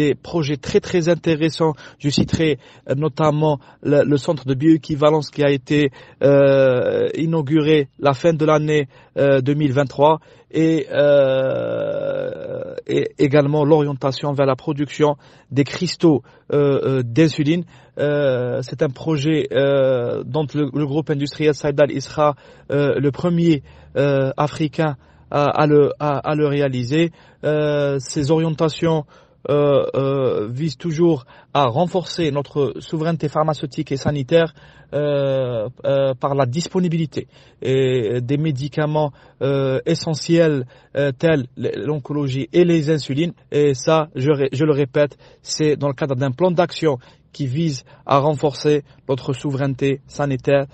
des projets très très intéressants. Je citerai euh, notamment le, centre de bioéquivalence qui a été euh, inauguré la fin de l'année 2023 euh, et, également l'orientation vers la production des cristaux d'insuline. C'est un projet dont le, groupe industriel Saïdal sera le premier africain, à, le, réaliser. ces orientations euh, euh, vise toujours à renforcer notre souveraineté pharmaceutique et sanitaire euh, euh, par la disponibilité des médicaments essentiels tels l'oncologie et les insulines. Et ça, je, je le répète, c'est dans le cadre d'un plan d'action qui vise à renforcer notre souveraineté sanitaire